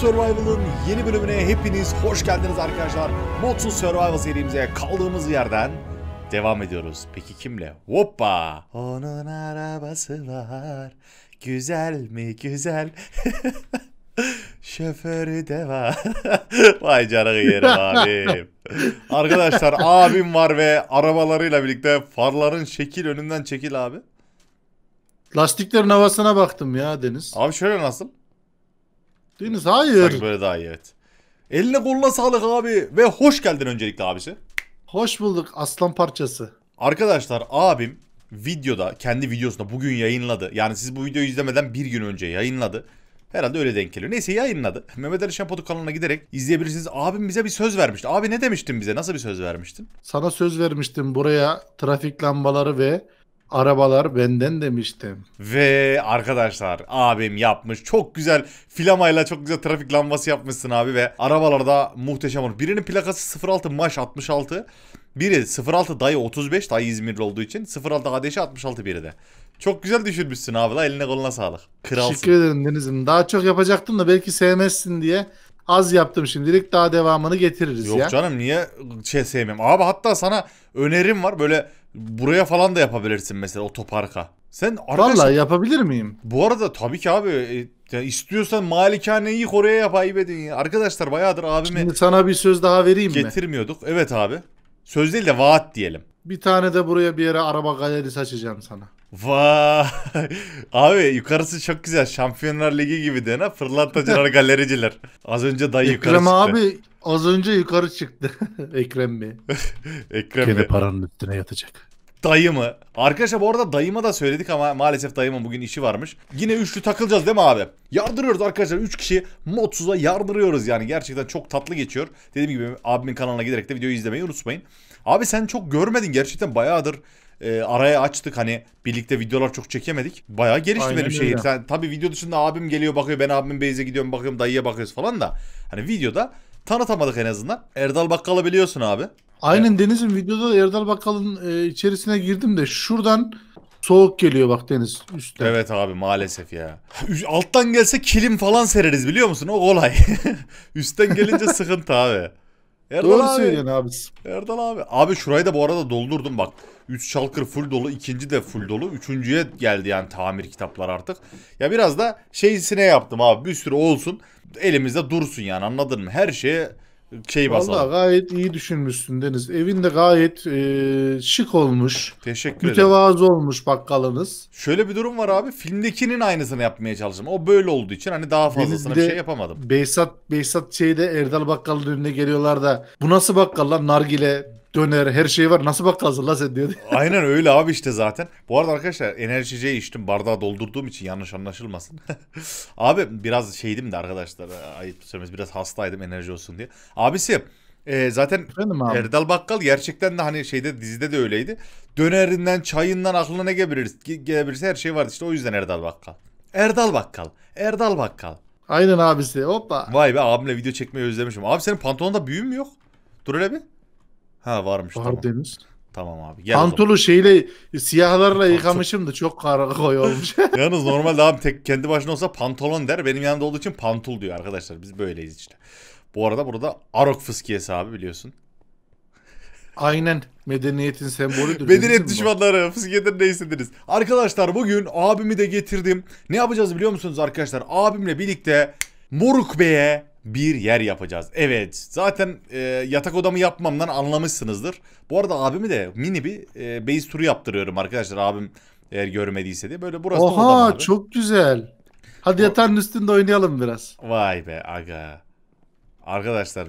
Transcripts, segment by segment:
Survival'ın yeni bölümüne hepiniz hoş geldiniz arkadaşlar. Modsuz Survival serimize kaldığımız yerden devam ediyoruz. Peki kimle? Hoppa! Onun arabası var. Güzel mi güzel? Şoförü de var. Vay canına yerim abim. Arkadaşlar abim var ve arabalarıyla birlikte farların şekil önünden çekil abi. Lastiklerin havasına baktım ya Deniz. Abi şöyle nasıl? Deniz hayır. Sanki böyle daha iyi evet. Eline koluna sağlık abi. Ve hoş geldin öncelikle abisi. Hoş bulduk aslan parçası. Arkadaşlar abim videoda kendi videosunda bugün yayınladı. Yani siz bu videoyu izlemeden bir gün önce yayınladı. Herhalde öyle denk geliyor. Neyse yayınladı. Mehmet Ali Şempoduk kanalına giderek izleyebilirsiniz. Abim bize bir söz vermişti. Abi ne demiştin bize? Nasıl bir söz vermiştin? Sana söz vermiştim buraya trafik lambaları ve Arabalar benden demiştim. Ve arkadaşlar abim yapmış. Çok güzel flamayla çok güzel trafik lambası yapmışsın abi ve arabalarda muhteşem olur. Birinin plakası 06 Maş 66. Biri 06 dayı 35 dayı İzmirli olduğu için 06 ADŞ 66 biri de. Çok güzel düşürmüşsün abi la eline koluna sağlık. Kralsın. Teşekkür ederim Deniz'im. Daha çok yapacaktım da belki sevmezsin diye az yaptım şimdilik daha devamını getiririz Yok ya. Yok canım niye şey sevmem. Abi hatta sana önerim var böyle buraya falan da yapabilirsin mesela otoparka. Sen arkadaş... Valla yapabilir miyim? Bu arada tabii ki abi e, istiyorsan malikaneyi oraya yap ayıp ya. Arkadaşlar bayağıdır abime... Şimdi sana bir söz daha vereyim mi? Getirmiyorduk. Evet abi. Söz değil de vaat diyelim. Bir tane de buraya bir yere araba galerisi açacağım sana. Vay. Abi yukarısı çok güzel. Şampiyonlar Ligi gibi de ne? Fırlatacılar galericiler. Az önce dayı yukarı Ekrem çıktı. abi az önce yukarı çıktı. Ekrem mi? Ekrem Kendi paranın üstüne yatacak. Dayı mı? Arkadaşlar bu arada dayıma da söyledik ama maalesef dayımın bugün işi varmış. Yine üçlü takılacağız değil mi abi? Yardırıyoruz arkadaşlar. Üç kişi modsuza yardırıyoruz yani. Gerçekten çok tatlı geçiyor. Dediğim gibi abimin kanalına giderek de videoyu izlemeyi unutmayın. Abi sen çok görmedin gerçekten bayağıdır e, araya açtık hani birlikte videolar çok çekemedik. Bayağı gelişti Aynen benim şeyim. Sen tabii video dışında abim geliyor bakıyor ben abim beyze gidiyorum bakıyorum dayıya bakıyoruz falan da. Hani videoda tanıtamadık en azından. Erdal Bakkal'ı biliyorsun abi. Aynen evet. Deniz'in videoda Erdal Bakkal'ın e, içerisine girdim de şuradan Soğuk geliyor bak deniz üstten. Evet abi maalesef ya. Alttan gelse kilim falan sereriz biliyor musun? O kolay. üstten gelince sıkıntı abi. Erdal Doğru abi. söylüyorsun abi. Erdal abi. Abi şurayı da bu arada doldurdum bak. 3 çalkır full dolu, ikinci de full dolu. Üçüncüye geldi yani tamir kitaplar artık. Ya biraz da şeysine yaptım abi. Bir sürü olsun. Elimizde dursun yani anladın mı? Her şeye şey basalım. Valla gayet iyi düşünmüşsün Deniz. Evin de gayet e, şık olmuş. Teşekkür mütevazı olmuş bakkalınız. Şöyle bir durum var abi. Filmdekinin aynısını yapmaya çalıştım. O böyle olduğu için hani daha fazlasını bir şey yapamadım. Beysat, Beysat şeyde Erdal Bakkal'ın önüne geliyorlar da bu nasıl bakkal lan nargile döner her şey var nasıl bakkalsın la sen diyordu. Aynen öyle abi işte zaten. Bu arada arkadaşlar enerji içeceği içtim bardağı doldurduğum için yanlış anlaşılmasın. abi biraz şeydim de arkadaşlar ayıp söylemez biraz hastaydım enerji olsun diye. Abisi e, zaten abi? Erdal Bakkal gerçekten de hani şeyde dizide de öyleydi. Dönerinden çayından aklına ne gelebilir, gelebilirse her şey vardı işte o yüzden Erdal Bakkal. Erdal Bakkal. Erdal Bakkal. Aynen abisi hoppa. Vay be abimle video çekmeyi özlemişim. Abi senin pantolonda büyüm mü yok? Dur hele bir. Ha varmış Var tamam. Deniz. Tamam abi. Gel Pantolu şeyle siyahlarla yıkamışım da çok kara koy olmuş. Yalnız normalde abi tek kendi başına olsa pantolon der. Benim yanımda olduğu için pantul diyor arkadaşlar. Biz böyleyiz işte. Bu arada burada Arok fıskiyesi abi biliyorsun. Aynen medeniyetin sembolüdür. Medeniyet düşmanları fıskiyedir ne istediniz. Arkadaşlar bugün abimi de getirdim. Ne yapacağız biliyor musunuz arkadaşlar? Abimle birlikte Moruk Bey'e bir yer yapacağız. Evet zaten e, yatak odamı yapmamdan anlamışsınızdır. Bu arada abimi de mini bir e, base turu yaptırıyorum arkadaşlar abim eğer görmediyse diye. Böyle burası Oha, da odam çok güzel. Hadi o... yatağın üstünde oynayalım biraz. Vay be aga. Arkadaşlar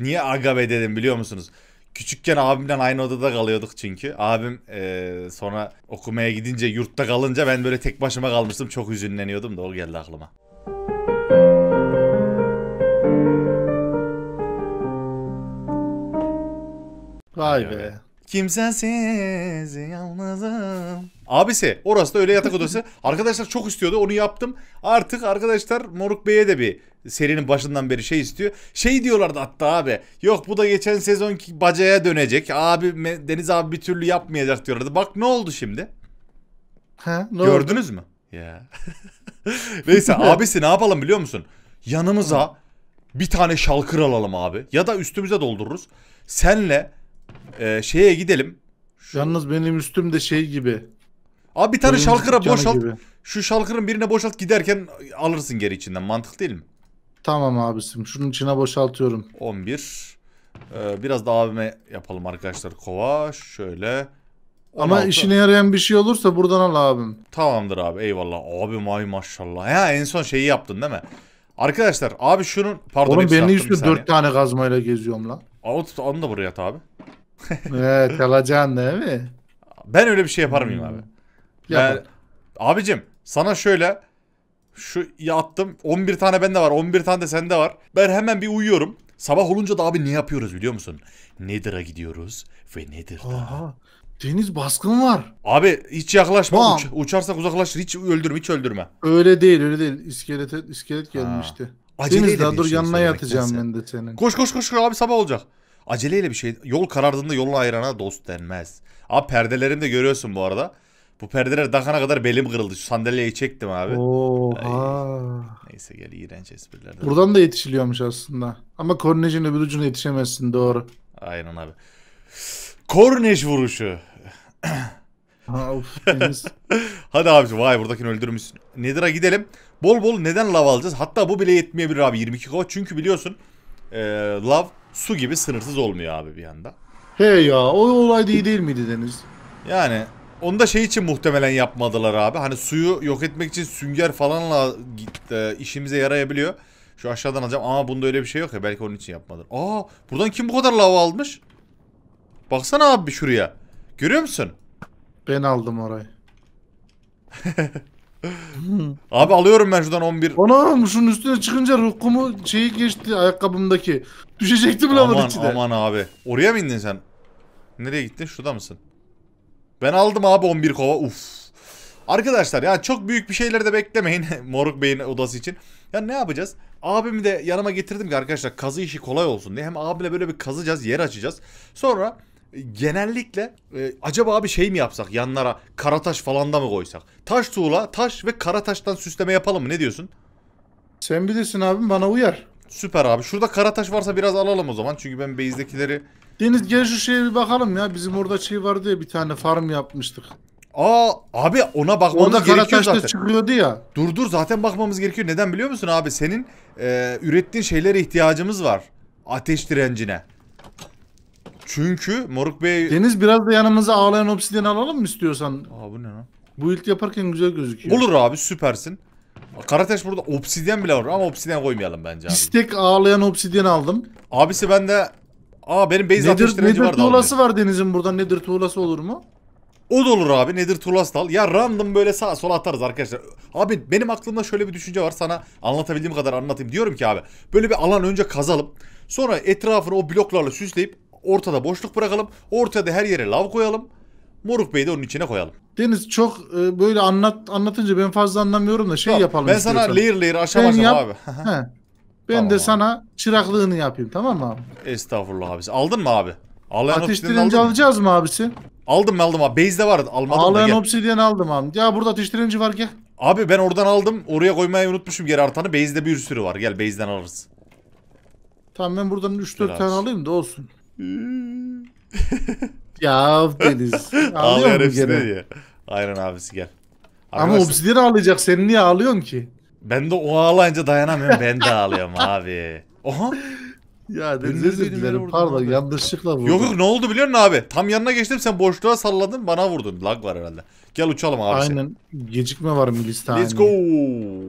niye aga be dedim biliyor musunuz? Küçükken abimle aynı odada kalıyorduk çünkü. Abim e, sonra okumaya gidince yurtta kalınca ben böyle tek başıma kalmıştım. Çok üzünleniyordum da o geldi aklıma. Vay be. Öyle. Kimsensiz yalnızım. Abisi orası da öyle yatak odası. arkadaşlar çok istiyordu onu yaptım. Artık arkadaşlar Moruk Bey'e de bir serinin başından beri şey istiyor. Şey diyorlardı hatta abi. Yok bu da geçen sezonki bacaya dönecek. Abi Deniz abi bir türlü yapmayacak diyorlardı. Bak ne oldu şimdi? Ha, ne Gördünüz oldu? mü? Ya. Neyse abisi ne yapalım biliyor musun? Yanımıza bir tane şalkır alalım abi. Ya da üstümüze doldururuz. Senle ee, şeye gidelim. Şu... Yalnız benim üstümde şey gibi. Abi bir tane Oyuncu şalkıra boşalt. gibi. Şu şalkırın birine boşalt giderken alırsın geri içinden. Mantık değil mi? Tamam abisim. Şunun içine boşaltıyorum. 11. Ee, biraz da abime yapalım arkadaşlar. Kova şöyle. Ama işine yarayan bir şey olursa buradan al abim. Tamamdır abi eyvallah. Abi ay maşallah. Ha en son şeyi yaptın değil mi? Arkadaşlar abi şunun pardon Oğlum hepsini benim attım, bir üstüne saniye. 4 tane kazmayla geziyorum lan. Al, Onu da buraya at abi. evet kalacaksın değil mi? Ben öyle bir şey yapar mıyım hmm. abi? Yani, Yap. abicim sana şöyle şu yattım 11 tane bende var 11 tane de sende var. Ben hemen bir uyuyorum. Sabah olunca da abi ne yapıyoruz biliyor musun? Nedir'a gidiyoruz ve Nedir'da. Deniz baskın var. Abi hiç yaklaşma. Uç, uçarsak uzaklaşır. Hiç öldürme, hiç öldürme. Öyle değil, öyle değil. İskelet iskelet gelmişti. Acele Deniz daha dur yanına yatacağım ben de senin. Koş koş koş abi sabah olacak. Aceleyle bir şey. Yol karardığında yolunu ayırana dost denmez. Abi perdelerini de görüyorsun bu arada. Bu perdeler dakana kadar belim kırıldı. Şu sandalyeyi çektim abi. Oo, neyse gel iğrenç esprilerden. Buradan da yetişiliyormuş aslında. Ama kornejin öbür ucuna yetişemezsin doğru. Aynen abi. Kornej vuruşu. Hadi abici vay buradakini öldürmüşsün. Nedir'a gidelim. Bol bol neden lav alacağız? Hatta bu bile yetmeyebilir abi 22 kova. Çünkü biliyorsun e, ee, Love su gibi sınırsız olmuyor abi bir yanda. He ya o olay da değil miydi Deniz? Yani onu da şey için muhtemelen yapmadılar abi. Hani suyu yok etmek için sünger falanla e, işimize yarayabiliyor. Şu aşağıdan alacağım. Ama bunda öyle bir şey yok ya. Belki onun için yapmadılar. Aa buradan kim bu kadar lava almış? Baksana abi şuraya. Görüyor musun? Ben aldım orayı. Abi alıyorum ben şuradan 11. Anam şunun üstüne çıkınca rukumu şeyi geçti ayakkabımdaki. Düşecektim lan aman, içine. Aman abi. Oraya mı indin sen? Nereye gittin? Şurada mısın? Ben aldım abi 11 kova. Uf. Arkadaşlar ya çok büyük bir şeyler de beklemeyin Moruk Bey'in odası için. Ya ne yapacağız? Abimi de yanıma getirdim ki arkadaşlar kazı işi kolay olsun diye. Hem abimle böyle bir kazacağız, yer açacağız. Sonra genellikle e, acaba bir şey mi yapsak yanlara kara taş falan da mı koysak? Taş tuğla, taş ve kara taştan süsleme yapalım mı? Ne diyorsun? Sen bilirsin abim bana uyar. Süper abi. Şurada kara taş varsa biraz alalım o zaman. Çünkü ben base'dekileri... Deniz gel şu şeye bir bakalım ya. Bizim orada şey vardı ya bir tane farm yapmıştık. Aa abi ona bakmamız Orada gerekiyor zaten. Orada çıkıyordu ya. Dur dur zaten bakmamız gerekiyor. Neden biliyor musun abi? Senin e, ürettiğin şeylere ihtiyacımız var. Ateş direncine. Çünkü Moruk Bey... Deniz biraz da yanımıza ağlayan obsidyen alalım mı istiyorsan? Aa bu ne lan? Bu ilk yaparken güzel gözüküyor. Olur abi süpersin. Karateş burada obsidyen bile var ama obsidyen koymayalım bence abi. İstek ağlayan obsidyen aldım. Abisi ben de... Aa benim base nedir, ateş direnci nedir vardı tuğlası abi. var denizin burada. Nedir tuğlası olur mu? O da olur abi. Nedir tuğlası da al. Ya random böyle sağa sola atarız arkadaşlar. Abi benim aklımda şöyle bir düşünce var. Sana anlatabildiğim kadar anlatayım. Diyorum ki abi. Böyle bir alan önce kazalım. Sonra etrafını o bloklarla süsleyip Ortada boşluk bırakalım. Ortada her yere lav koyalım. Moruk Bey'i de onun içine koyalım. Deniz çok e, böyle anlat anlatınca ben fazla anlamıyorum da şey tamam, yapalım Ben istiyorsan. sana layer layer aşama aşama yap, abi. he, ben tamam de abi. sana çıraklığını yapayım tamam mı abi? Estağfurullah abisi. Aldın mı abi? Ağlayan Ateş alacağız mı abisi? Aldım aldım abi. de vardı. Almadım Ağlayan da, obsidyen aldım abi. Ya burada ateş var gel. Abi ben oradan aldım. Oraya koymayı unutmuşum geri artanı. Base'de bir sürü var. Gel base'den alırız. Tamam ben buradan 3-4 tane alayım da olsun ya Deniz. Ağlıyor mu gene? Ya. Aynen abisi gel. Arkadaşlar, Ama obsidian ağlayacak. Sen niye ağlıyorsun ki? Ben de o ağlayınca dayanamıyorum. ben de ağlıyorum abi. Oha. Ya Deniz özür Pardon orada. yanlışlıkla vurdum. Yok yok ne oldu biliyor musun abi? Tam yanına geçtim sen boşluğa salladın bana vurdun. Lag var herhalde. Gel uçalım abi. Aynen. Sen. Gecikme var milistane. Let's hani. go.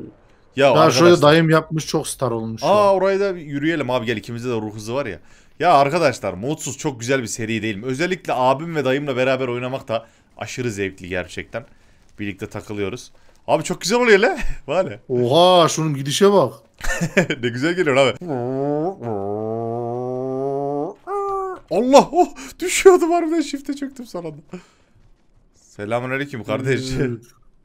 Ya, ya şöyle dayım yapmış çok star olmuş. Aa orayı da yürüyelim abi gel ikimizde de ruh hızı var ya. Ya arkadaşlar modsuz çok güzel bir seri değil mi? Özellikle abim ve dayımla beraber oynamak da aşırı zevkli gerçekten. Birlikte takılıyoruz. Abi çok güzel oluyor lan. Vale. Oha şunun gidişe bak. ne güzel geliyor abi. Allah oh düşüyordum harbiden şifte çöktüm sana. Selamünaleyküm kardeş.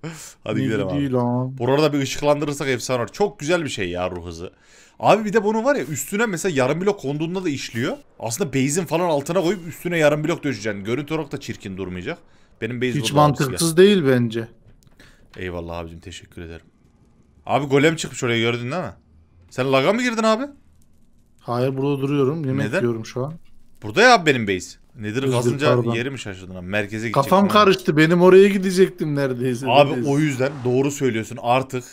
Hadi ne gidelim abi. Buralarda bir ışıklandırırsak efsane olur. Çok güzel bir şey ya ruh hızı. Abi bir de bunun var ya üstüne mesela yarım blok konduğunda da işliyor. Aslında base'in falan altına koyup üstüne yarım blok döşeceksin. Görüntü olarak da çirkin durmayacak. Benim base Hiç mantıksız değil bence. Eyvallah abicim teşekkür ederim. Abi golem çıkmış oraya gördün değil mi? Sen laga mı girdin abi? Hayır burada duruyorum. Yemek Neden? yiyorum şu an. Burada ya benim base. Nedir kazınca yeri mi şaşırdın ha? Merkeze gidecektim. Kafam karıştı. Benim oraya gidecektim neredeyse. Abi neredeyse. o yüzden doğru söylüyorsun. Artık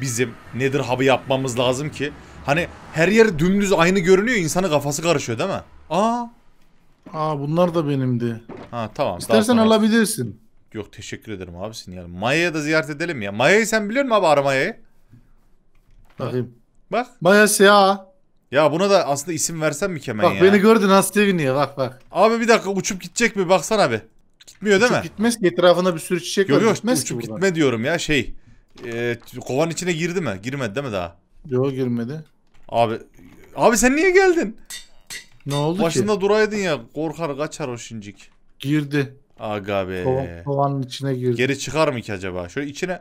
bizim Nedir hub'ı yapmamız lazım ki hani her yer dümdüz aynı görünüyor. insanın kafası karışıyor değil mi? Aa. Aa bunlar da benimdi. Ha tamam. İstersen daha alabilirsin. Yok teşekkür ederim abi sinyal. Maya'ya da ziyaret edelim ya. Maya'yı sen biliyor musun abi Aramaya'yı? Bakayım. Bak. Maya siyah. Ya buna da aslında isim versen mi kemen Bak ya? beni gördün az seviniyor bak bak. Abi bir dakika uçup gidecek mi baksana abi. Gitmiyor değil uçup mi? Gitmez ki etrafında bir sürü çiçek yok, var. Yok gitmez uçup gitme buradan. diyorum ya şey. E, kovanın içine girdi mi? Girmedi değil mi daha? Yok girmedi. Abi abi sen niye geldin? Ne oldu Başında ki? Başında duraydın ya korkar kaçar o şincik. Girdi. Aga be. Kovan, kovanın içine girdi. Geri çıkar mı ki acaba? Şöyle içine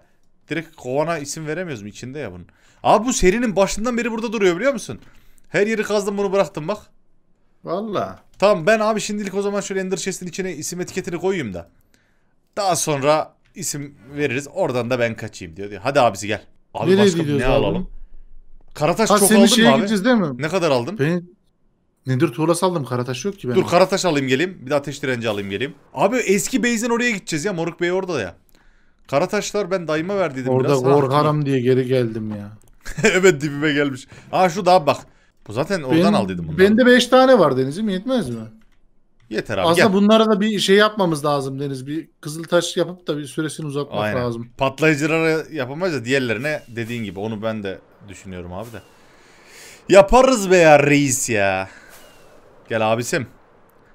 direkt kovana isim veremiyoruz mu? İçinde ya bunun. Abi bu serinin başından beri burada duruyor biliyor musun? Her yeri kazdım bunu bıraktım bak. Valla. Tamam ben abi şimdilik o zaman şöyle Ender Chest'in içine isim etiketini koyayım da. Daha sonra isim veririz. Oradan da ben kaçayım diyor. diyor. Hadi abisi gel. Abi Nereye başka ne abi? alalım? Karataş ha, çok aldın mı abi? Gideceğiz, değil mi? Ne kadar aldın? Ben Nedir tuğla aldım Karataş yok ki ben. Dur Karataş alayım geleyim. Bir de ateş direnci alayım geleyim. Abi eski base'den oraya gideceğiz ya. Moruk Bey orada ya. Karataşlar ben dayıma verdiydim Orada biraz. Orada Gorgaram diye geri geldim ya. evet dibime gelmiş. Ha şu da bak. Bu zaten oradan benim, aldıydım bunları. Bende 5 tane var Deniz'im yetmez mi? Yeter abi. Aslında gel. bunlara da bir şey yapmamız lazım Deniz. Bir kızıl taş yapıp da bir süresini uzatmak Aynen. lazım. Patlayıcıları yapamayız da diğerlerine dediğin gibi onu ben de düşünüyorum abi de. Yaparız be ya reis ya. Gel abisim.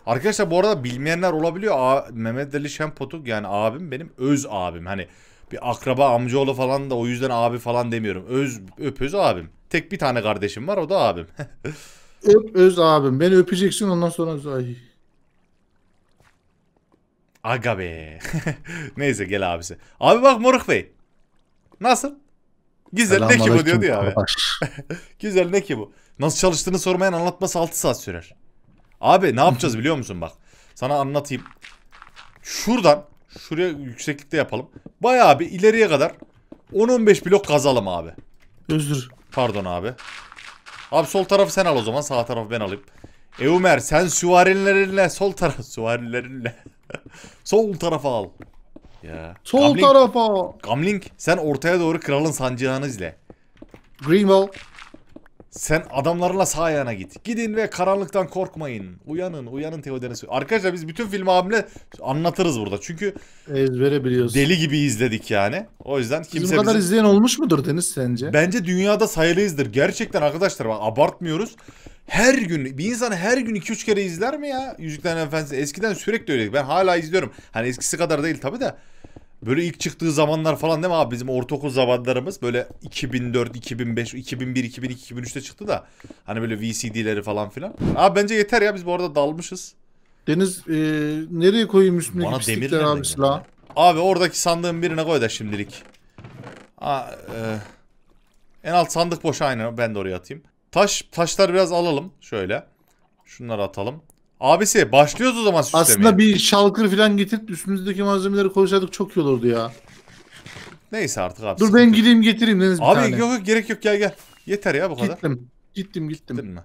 Arkadaşlar bu arada bilmeyenler olabiliyor. A Mehmet Ali Şenpotuk yani abim benim öz abim. Hani bir akraba amcaoğlu falan da o yüzden abi falan demiyorum. Öz öpöz abim. Tek bir tane kardeşim var o da abim. Öp öz abim. Beni öpeceksin ondan sonra ay. Aga be. Neyse gel abisi. Abi bak Moruk Bey. Nasıl? Güzel ne ki bu diyordu ya abi. Güzel ne ki bu. Nasıl çalıştığını sormayan anlatması 6 saat sürer. Abi ne yapacağız biliyor musun bak. Sana anlatayım. Şuradan şuraya yükseklikte yapalım. Bayağı bir ileriye kadar 10-15 blok kazalım abi. Özür. Pardon abi. Abi sol tarafı sen al o zaman. Sağ tarafı ben alayım. Eumer sen süvarilerinle sol taraf süvarilerinle sol tarafa al. Ya. Sol Gamling, tarafa. Gamling sen ortaya doğru kralın sancağını izle. Greenwell. Sen adamlarla sağ ayağına git. Gidin ve karanlıktan korkmayın. Uyanın, uyanın Teodenesi. Arkadaşlar biz bütün filmi abimle anlatırız burada. Çünkü ezbere biliyorsun. Deli gibi izledik yani. O yüzden kimse Bizim kadar bizi... izleyen olmuş mudur Deniz sence? Bence dünyada sayılıyızdır. Gerçekten arkadaşlar bak abartmıyoruz. Her gün bir insan her gün 2-3 kere izler mi ya? Yüzüklerin Efendisi eskiden sürekli öyleydi. Ben hala izliyorum. Hani eskisi kadar değil tabii de. Böyle ilk çıktığı zamanlar falan değil mi abi bizim ortaokul zamanlarımız böyle 2004, 2005, 2001, 2002, 2003'te çıktı da hani böyle VCD'leri falan filan. Abi bence yeter ya biz bu arada dalmışız. Deniz e, nereye koyayım üstüne Bana demir pislikler abi silahı? Yani. Abi oradaki sandığın birine koy da şimdilik. Aa, e, en alt sandık boş aynı ben de oraya atayım. Taş taşlar biraz alalım şöyle. Şunları atalım. Abisi başlıyoruz o zaman süslemeye. Aslında bir şalkır falan getirip üstümüzdeki malzemeleri koysaydık çok iyi olurdu ya. Neyse artık abi. Dur ben gideyim getireyim Deniz bir tane. Abi yok yok gerek yok gel gel. Yeter ya bu kadar. Gittim. Gittim gittim. Gittin mi?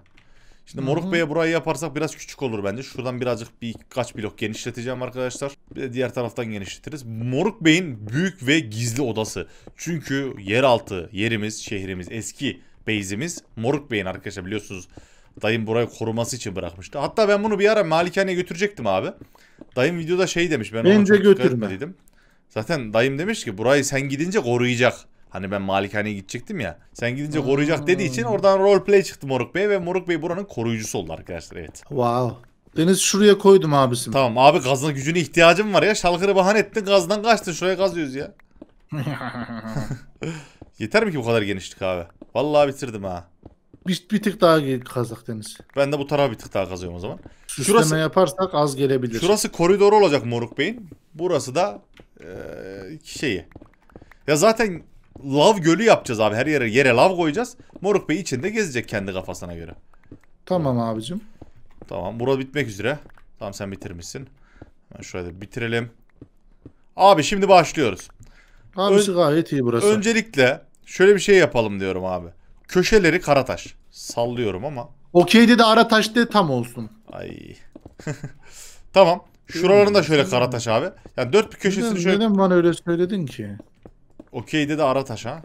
Şimdi Moruk Bey'e burayı yaparsak biraz küçük olur bence. Şuradan birazcık birkaç blok genişleteceğim arkadaşlar. Bir de diğer taraftan genişletiriz. Moruk Bey'in büyük ve gizli odası. Çünkü yeraltı, yerimiz, şehrimiz, eski beyzimiz Moruk Bey'in arkadaşlar biliyorsunuz. Dayım burayı koruması için bırakmıştı. Hatta ben bunu bir ara malikaneye götürecektim abi. Dayım videoda şey demiş ben Bence götürme. Dedim. Zaten dayım demiş ki burayı sen gidince koruyacak. Hani ben malikaneye gidecektim ya. Sen gidince Aa. Hmm. koruyacak dediği için oradan roleplay çıktı Moruk Bey ve Moruk Bey buranın koruyucusu oldu arkadaşlar evet. Wow. Deniz şuraya koydum abisim. Tamam abi gazına gücüne ihtiyacım var ya. Şalkırı bahane ettin gazdan kaçtın şuraya gazıyoruz ya. Yeter mi ki bu kadar genişlik abi? Vallahi bitirdim ha. Bir, bir tık daha kazak Deniz. Ben de bu tarafa bir tık daha kazıyorum o zaman. Süsleme şurası, yaparsak az gelebilir. Şurası koridor olacak Moruk Bey'in. Burası da e, şeyi. Ya zaten lav gölü yapacağız abi. Her yere yere lav koyacağız. Moruk Bey içinde gezecek kendi kafasına göre. Tamam abicim. Tamam. Burada bitmek üzere. Tamam sen bitirmişsin. Ben şurayı da bitirelim. Abi şimdi başlıyoruz. Abisi Ön, gayet iyi burası. Öncelikle şöyle bir şey yapalım diyorum abi. Köşeleri Karataş. Sallıyorum ama. Okey dedi Arataş de tam olsun. Ay. tamam. Şuralarında şöyle Karataş abi. Yani dört bir köşesini neden, şöyle... Neden bana öyle söyledin ki? Okey dedi Arataş ha.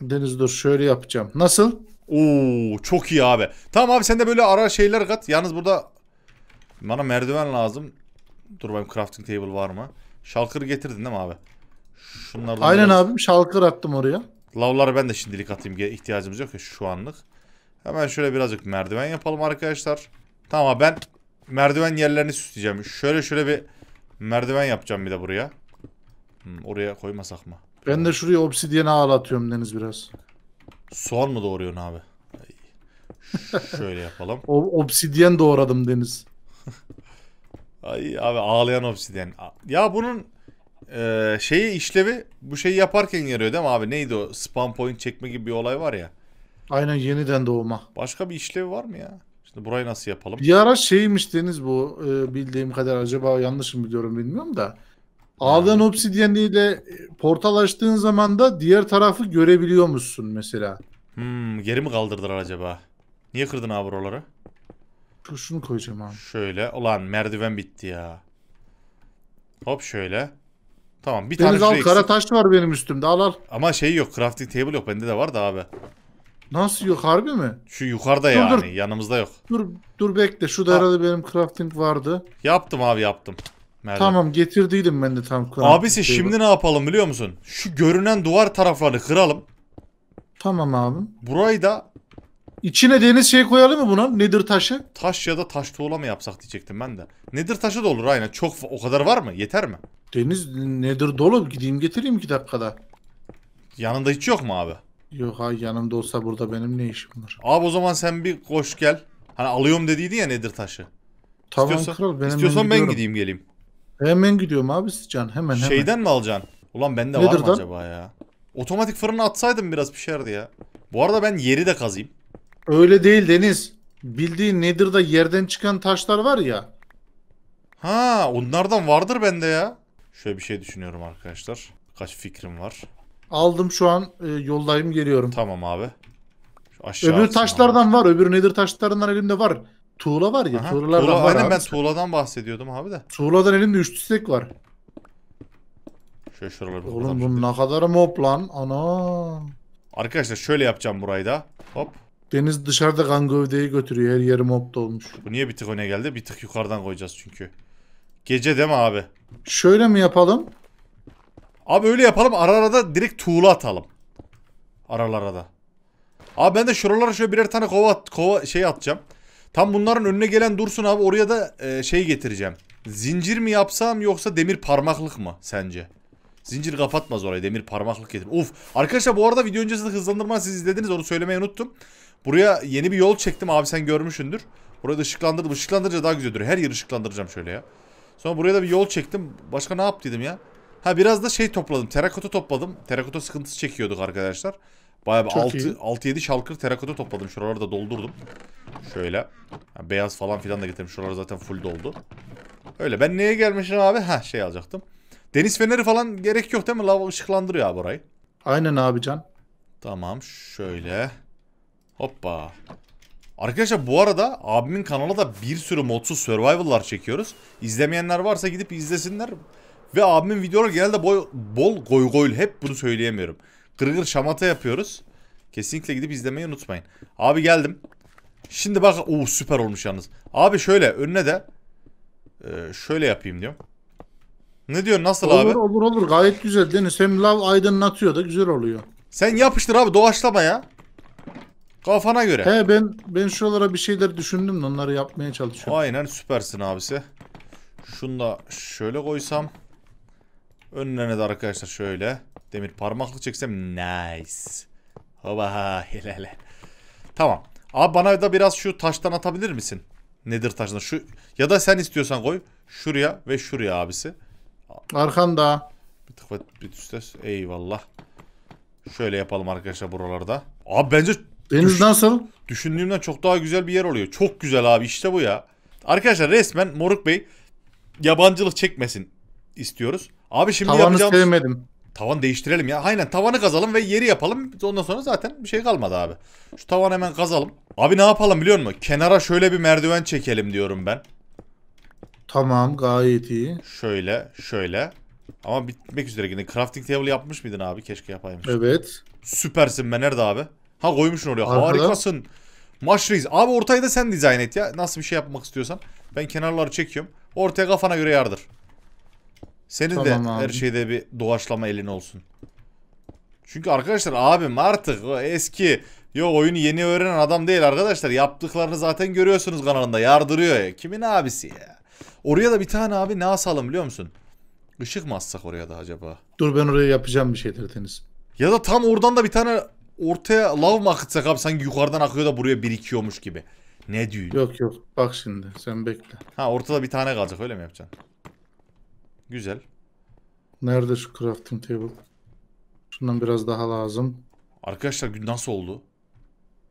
Deniz dur şöyle yapacağım. Nasıl? Oo çok iyi abi. Tamam abi sen de böyle ara şeyler kat. Yalnız burada bana merdiven lazım. Dur bakayım crafting table var mı? Şalkır getirdin değil mi abi? Şunlardan Aynen biraz... abim şalkır attım oraya. Lavları ben de şimdilik atayım. ihtiyacımız yok ya şu anlık. Hemen şöyle birazcık merdiven yapalım arkadaşlar. Tamam ben merdiven yerlerini süsleyeceğim. Şöyle şöyle bir merdiven yapacağım bir de buraya. Hmm, oraya koymasak mı? Ben de şuraya obsidiyene ağlatıyorum Deniz biraz. Soğan mı doğruyorsun abi? şöyle yapalım. O, obsidyen doğradım Deniz. Ay abi ağlayan obsidyen. Ya bunun e, şeyi işlevi bu şeyi yaparken yarıyor değil mi abi? Neydi o spam point çekme gibi bir olay var ya. Aynen yeniden doğma. Başka bir işlevi var mı ya? Şimdi burayı nasıl yapalım? Bir ara şeymiş Deniz bu e, bildiğim kadar acaba yanlış mı biliyorum bilmiyorum da. Ağdan ile e, portal açtığın zaman da diğer tarafı görebiliyor musun mesela? Hmm, geri mi kaldırdılar acaba? Niye kırdın abi oraları? Şunu koyacağım abi. Şöyle. Ulan merdiven bitti ya. Hop şöyle. Tamam bir Deniz tane al şuraya kara taş var benim üstümde al al. Ama şey yok crafting table yok bende de var da abi. Nasıl yok harbi mi? Şu yukarıda Dur, yani dur. yanımızda yok. Dur dur bekle şu da benim crafting vardı. Yaptım abi yaptım. Merve. Tamam getirdiydim ben de tam crafting. Abisi table. şimdi ne yapalım biliyor musun? Şu görünen duvar taraflarını kıralım. Tamam abim. Burayı da İçine deniz şey koyalım mı buna? Nedir taşı? Taş ya da taş tuğla mı yapsak diyecektim ben de. Nedir taşı da olur aynen. Çok o kadar var mı? Yeter mi? Deniz nedir dolu. Gideyim getireyim iki dakikada. Yanında hiç yok mu abi? Yok ha yanımda olsa burada benim ne işim var? Abi o zaman sen bir koş gel. Hani alıyorum dediydin ya nedir taşı. Tamam istiyorsan, kral benim İstiyorsan ben, ben gideyim geleyim. Hemen gidiyorum abi Can hemen hemen. Şeyden mi alacaksın? Ulan bende var mı acaba ya? Otomatik fırına atsaydım biraz pişerdi ya. Bu arada ben yeri de kazayım. Öyle değil Deniz. Bildiğin Nether'da yerden çıkan taşlar var ya. Ha onlardan vardır bende ya. Şöyle bir şey düşünüyorum arkadaşlar. Kaç fikrim var. Aldım şu an e, yoldayım geliyorum. Tamam abi. aşağı Öbür taşlardan abi. var. Öbür Nether taşlarından elimde var. Tuğla var ya. Aha, tuğla, var aynen abi. ben tuğladan bahsediyordum abi de. Tuğladan elimde üç tüsek var. Şöyle şuraları Oğlum bu ne kadar mob lan. Ana. Arkadaşlar şöyle yapacağım burayı da. Hop. Deniz dışarıda kan götürüyor. Her yeri mob olmuş. Bu niye bir tık öne geldi? Bir tık yukarıdan koyacağız çünkü. Gece değil mi abi? Şöyle mi yapalım? Abi öyle yapalım. Ara ara direkt tuğla atalım. Aralara da. Abi ben de şuralara şöyle birer tane kova, kova şey atacağım. Tam bunların önüne gelen dursun abi. Oraya da e, şey getireceğim. Zincir mi yapsam yoksa demir parmaklık mı sence? Zincir kapatmaz orayı. Demir parmaklık getir. Uf. Arkadaşlar bu arada video öncesinde hızlandırma siz izlediniz. Onu söylemeyi unuttum. Buraya yeni bir yol çektim abi sen görmüşsündür. da ışıklandırdım. Işıklandırınca daha güzel duruyor. Her yeri ışıklandıracağım şöyle ya. Sonra buraya da bir yol çektim. Başka ne yaptıydım ya? Ha biraz da şey topladım. Terakota topladım. Terakota sıkıntısı çekiyorduk arkadaşlar. Bayağı bir 6-7 şalkır terakota topladım. Şuraları da doldurdum. Şöyle. Ha, beyaz falan filan da getirdim. Şuralar zaten full doldu. Öyle. Ben neye gelmişim abi? Ha şey alacaktım. Deniz feneri falan gerek yok değil mi? Lava ışıklandırıyor abi orayı. Aynen abi can. Tamam şöyle. Hoppa. Arkadaşlar bu arada abimin kanalına da bir sürü modsuz survival'lar çekiyoruz. İzlemeyenler varsa gidip izlesinler. Ve abimin videoları genelde boy, bol goy goy hep bunu söyleyemiyorum. Kırgır şamata yapıyoruz. Kesinlikle gidip izlemeyi unutmayın. Abi geldim. Şimdi bak o uh, süper olmuş yalnız. Abi şöyle önüne de e, şöyle yapayım diyorum. Ne diyor nasıl olur, abi? Olur olur olur gayet güzel Deniz. Hem lav aydınlatıyor da güzel oluyor. Sen yapıştır abi doğaçlama ya. Kafana göre. He ben ben şuralara bir şeyler düşündüm de onları yapmaya çalışıyorum. Aynen süpersin abisi. Şunu da şöyle koysam. Önlerine de arkadaşlar şöyle. Demir parmaklı çeksem nice. Hoba hele hele. Tamam. Abi bana da biraz şu taştan atabilir misin? Nedir taştan? Şu ya da sen istiyorsan koy. Şuraya ve şuraya abisi. Arkanda. Bir tık bir üstte. Eyvallah. Şöyle yapalım arkadaşlar buralarda. Abi bence Deniz Düş- nasıl? Düşündüğümden çok daha güzel bir yer oluyor. Çok güzel abi işte bu ya. Arkadaşlar resmen Moruk Bey yabancılık çekmesin istiyoruz. Abi şimdi Tavanı yapacağımız... sevmedim. Tavan değiştirelim ya. Aynen tavanı kazalım ve yeri yapalım. Ondan sonra zaten bir şey kalmadı abi. Şu tavan hemen kazalım. Abi ne yapalım biliyor musun? Kenara şöyle bir merdiven çekelim diyorum ben. Tamam gayet iyi. Şöyle şöyle. Ama bitmek üzere Crafting table yapmış mıydın abi? Keşke yapaymış. Evet. Süpersin be. Nerede abi? Ha koymuşsun oraya. Arkadan. Harikasın. Maç reis. Abi ortayı da sen dizayn et ya. Nasıl bir şey yapmak istiyorsan. Ben kenarları çekiyorum. Ortaya kafana göre yardır. Senin tamam de abi. her şeyde bir doğaçlama elin olsun. Çünkü arkadaşlar abim artık o eski yo oyunu yeni öğrenen adam değil arkadaşlar. Yaptıklarını zaten görüyorsunuz kanalında. Yardırıyor ya. Kimin abisi ya? Oraya da bir tane abi ne asalım biliyor musun? Işık mı assak oraya da acaba? Dur ben oraya yapacağım bir şey tertemiz. Ya da tam oradan da bir tane ortaya lav mı akıtsak abi sanki yukarıdan akıyor da buraya birikiyormuş gibi. Ne diyor? Yok yok bak şimdi sen bekle. Ha ortada bir tane kalacak öyle mi yapacaksın? Güzel. Nerede şu crafting table? Şundan biraz daha lazım. Arkadaşlar gün nasıl oldu?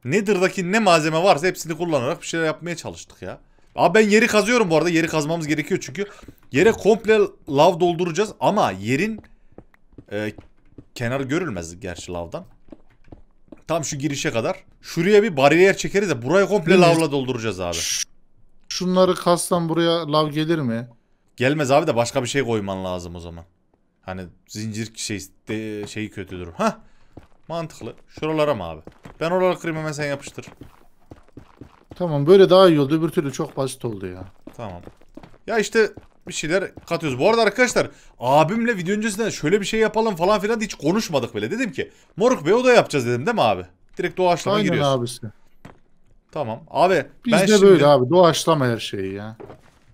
Nether'daki ne malzeme varsa hepsini kullanarak bir şeyler yapmaya çalıştık ya. Abi ben yeri kazıyorum bu arada. Yeri kazmamız gerekiyor çünkü. Yere komple lav dolduracağız ama yerin e, kenarı görülmez gerçi lavdan. Tam şu girişe kadar. Şuraya bir bariyer çekeriz de burayı komple lavla dolduracağız abi. Şunları kastan buraya lav gelir mi? Gelmez abi de başka bir şey koyman lazım o zaman. Hani zincir şey de, şeyi kötüdür Ha? Mantıklı. Şuralara mı abi? Ben oraları kırayım hemen sen yapıştır. Tamam böyle daha iyi oldu. Öbür türlü çok basit oldu ya. Tamam. Ya işte bir şeyler katıyoruz. Bu arada arkadaşlar abimle video öncesinde şöyle bir şey yapalım falan filan hiç konuşmadık bile. Dedim ki moruk Bey o da yapacağız dedim değil mi abi? Direkt doğaçlama Aynen Aynen abisi. Tamam. Abi Biz ben de böyle abi doğaçlama her şeyi ya.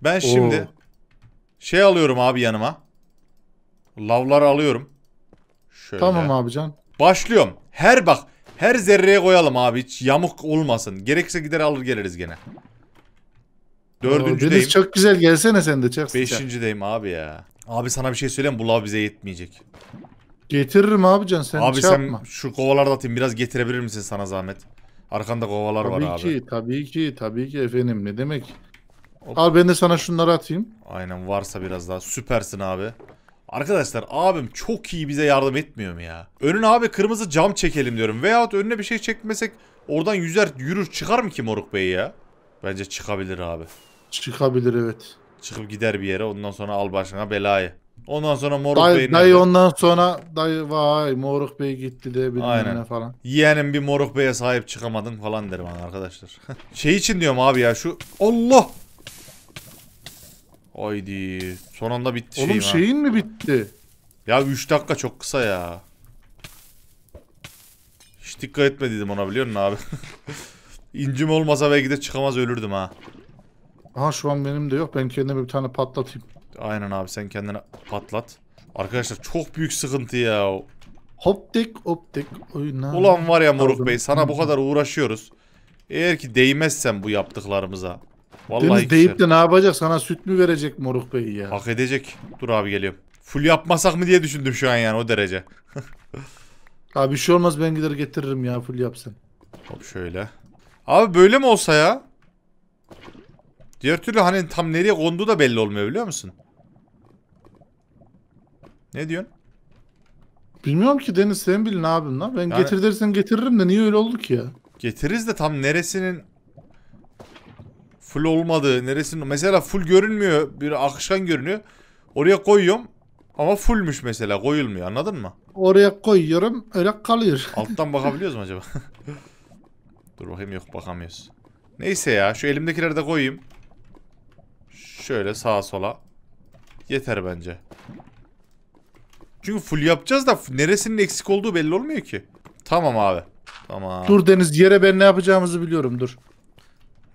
Ben Oo. şimdi şey alıyorum abi yanıma. lavlar alıyorum. Şöyle. Tamam abi can. Başlıyorum. Her bak her zerreye koyalım abi hiç yamuk olmasın. Gerekirse gider alır geliriz gene. Dördüncü Deniz çok güzel gelsene sen de çok Beşincideyim abi ya. Abi sana bir şey söyleyeyim bu lav bize yetmeyecek. Getiririm abican sen Abi şey sen yapma. şu kovaları atayım biraz getirebilir misin sana zahmet? Arkanda kovalar tabii var ki, abi. Tabii ki tabii ki tabii ki efendim ne demek. Hop. Al ben de sana şunları atayım. Aynen varsa biraz daha süpersin abi. Arkadaşlar abim çok iyi bize yardım etmiyor mu ya? Önün abi kırmızı cam çekelim diyorum. Veyahut önüne bir şey çekmesek oradan yüzer yürür çıkar mı ki moruk bey ya? Bence çıkabilir abi. Çıkabilir evet. Çıkıp gider bir yere ondan sonra al başına belayı. Ondan sonra Moruk Day, Bey'in... Dayı ondan sonra dayı vay Moruk Bey gitti de bilmem ne falan. Yeğenim bir Moruk Bey'e sahip çıkamadın falan derim bana arkadaşlar. şey için diyorum abi ya şu... Allah! Haydi. Son anda bitti Oğlum şeyim şeyin ha. mi bitti? Ya 3 dakika çok kısa ya. Hiç dikkat etmediydim ona biliyor musun abi? İncim olmasa belki de çıkamaz ölürdüm ha. Aha şu an benim de yok. Ben kendime bir tane patlatayım. Aynen abi sen kendine patlat. Arkadaşlar çok büyük sıkıntı ya. Hoptik optik oyna. Ulan var ya Moruk Bey sana bu kadar uğraşıyoruz. Eğer ki değmezsen bu yaptıklarımıza. Vallahi Deniz deyip şey. de ne yapacak? Sana süt mü verecek Moruk Bey ya? Hak edecek. Dur abi geliyorum. Full yapmasak mı diye düşündüm şu an yani o derece. abi bir şey olmaz ben gider getiririm ya full yapsın. Hop şöyle. Abi böyle mi olsa ya? Diğer türlü hani tam nereye konduğu da belli olmuyor biliyor musun? Ne diyorsun? Bilmiyorum ki Deniz sen bilin abim lan. Ben yani... getir dersen getiririm de niye öyle olduk ya? Getiririz de tam neresinin full olmadığı, neresinin mesela full görünmüyor, bir akışkan görünüyor. Oraya koyuyorum ama fullmüş mesela koyulmuyor anladın mı? Oraya koyuyorum öyle kalıyor. Alttan bakabiliyoruz mu acaba? Dur bakayım yok bakamıyoruz. Neyse ya şu elimdekileri de koyayım. Şöyle sağa sola. Yeter bence. Çünkü full yapacağız da neresinin eksik olduğu belli olmuyor ki. Tamam abi. Tamam. Dur Deniz yere ben ne yapacağımızı biliyorum dur.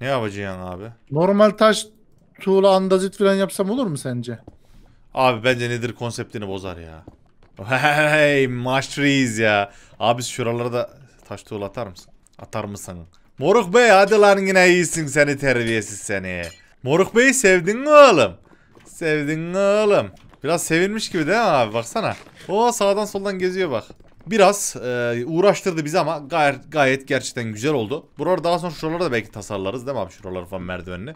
Ne yapacaksın abi? Normal taş tuğla andazit falan yapsam olur mu sence? Abi bence nedir konseptini bozar ya. Hey maş trees ya. Abi şuralara da taş tuğla atar mısın? Atar mısın? Moruk bey hadi lan yine iyisin seni terbiyesiz seni. Moruk Bey'i sevdin mi oğlum? Sevdin mi oğlum? Biraz sevinmiş gibi değil mi abi? Baksana. O sağdan soldan geziyor bak. Biraz e, uğraştırdı bizi ama gayet, gayet gerçekten güzel oldu. Buraları daha sonra şuraları da belki tasarlarız değil mi abi? Şuraları falan merdivenini.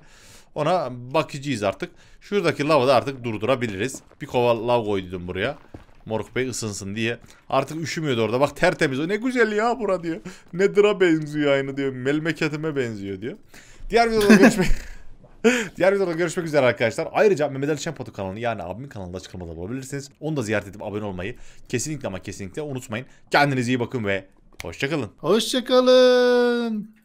Ona bakıcıyız artık. Şuradaki lavı da artık durdurabiliriz. Bir kova lav koydum buraya. Moruk Bey ısınsın diye. Artık üşümüyordu orada. Bak tertemiz. Ne güzel ya bura diyor. Nedir'a benziyor aynı diyor. Melmeketime benziyor diyor. Diğer videoda görüşmek Diğer videoda görüşmek üzere arkadaşlar. Ayrıca Mehmet Ali Şempatu kanalını yani abimin kanalında açıklamada bulabilirsiniz. Onu da ziyaret edip abone olmayı kesinlikle ama kesinlikle unutmayın. Kendinize iyi bakın ve hoşçakalın. Hoşçakalın.